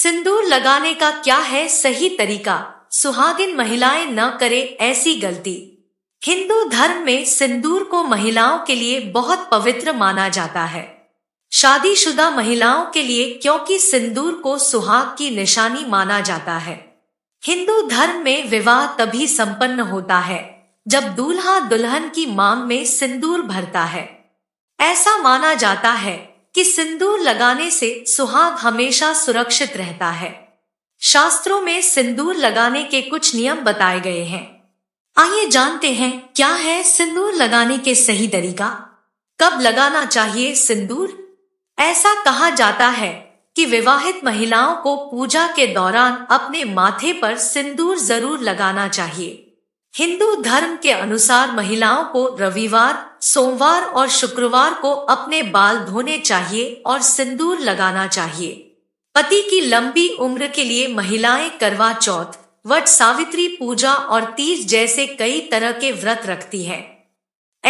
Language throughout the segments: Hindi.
सिंदूर लगाने का क्या है सही तरीका सुहागिन महिलाएं न करे ऐसी गलती हिंदू धर्म में सिंदूर को महिलाओं के लिए बहुत पवित्र माना जाता है शादीशुदा महिलाओं के लिए क्योंकि सिंदूर को सुहाग की निशानी माना जाता है हिंदू धर्म में विवाह तभी संपन्न होता है जब दूल्हा दुल्हन की मांग में सिंदूर भरता है ऐसा माना जाता है कि सिंदूर लगाने से सुहाग हमेशा सुरक्षित रहता है शास्त्रों में सिंदूर लगाने के कुछ नियम बताए गए हैं आइए जानते हैं क्या है सिंदूर लगाने के सही तरीका कब लगाना चाहिए सिंदूर ऐसा कहा जाता है कि विवाहित महिलाओं को पूजा के दौरान अपने माथे पर सिंदूर जरूर लगाना चाहिए हिंदू धर्म के अनुसार महिलाओं को रविवार सोमवार और शुक्रवार को अपने बाल धोने चाहिए और सिंदूर लगाना चाहिए पति की लंबी उम्र के लिए महिलाएं करवा चौथ वट सावित्री पूजा और तीज जैसे कई तरह के व्रत रखती हैं।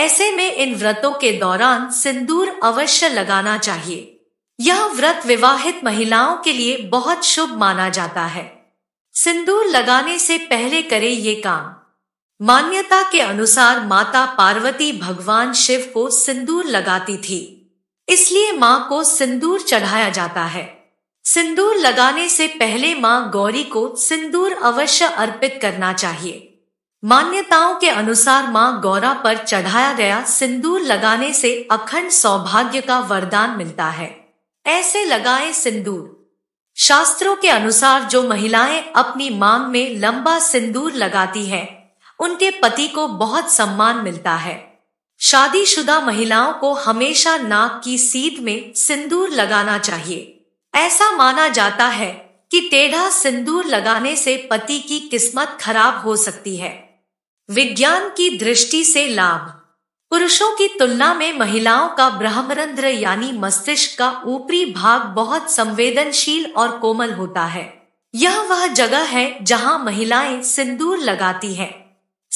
ऐसे में इन व्रतों के दौरान सिंदूर अवश्य लगाना चाहिए यह व्रत विवाहित महिलाओं के लिए बहुत शुभ माना जाता है सिंदूर लगाने से पहले करें ये काम मान्यता के अनुसार माता पार्वती भगवान शिव को सिंदूर लगाती थी इसलिए माँ को सिंदूर चढ़ाया जाता है सिंदूर लगाने से पहले माँ गौरी को सिंदूर अवश्य अर्पित करना चाहिए मान्यताओं के अनुसार माँ गौरा पर चढ़ाया गया सिंदूर लगाने से अखंड सौभाग्य का वरदान मिलता है ऐसे लगाए सिंदूर शास्त्रों के अनुसार जो महिलाएं अपनी मांग में लंबा सिंदूर लगाती हैं, उनके पति को बहुत सम्मान मिलता है शादीशुदा महिलाओं को हमेशा नाक की सीध में सिंदूर लगाना चाहिए ऐसा माना जाता है कि टेढ़ा सिंदूर लगाने से पति की किस्मत खराब हो सकती है विज्ञान की दृष्टि से लाभ पुरुषों की तुलना में महिलाओं का ब्रह्मरंध्र यानी मस्तिष्क का ऊपरी भाग बहुत संवेदनशील और कोमल होता है यह वह जगह है जहां महिलाएं सिंदूर लगाती हैं।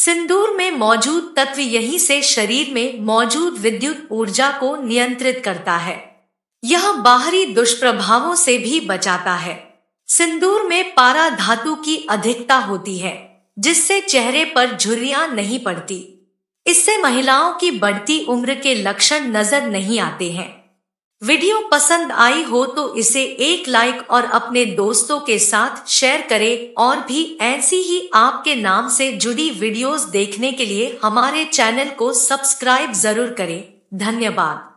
सिंदूर में मौजूद तत्व यहीं से शरीर में मौजूद विद्युत ऊर्जा को नियंत्रित करता है यह बाहरी दुष्प्रभावों से भी बचाता है सिंदूर में पारा धातु की अधिकता होती है जिससे चेहरे पर झुर्रियां नहीं पड़ती इससे महिलाओं की बढ़ती उम्र के लक्षण नजर नहीं आते हैं वीडियो पसंद आई हो तो इसे एक लाइक और अपने दोस्तों के साथ शेयर करें और भी ऐसी ही आपके नाम से जुड़ी वीडियोस देखने के लिए हमारे चैनल को सब्सक्राइब जरूर करें धन्यवाद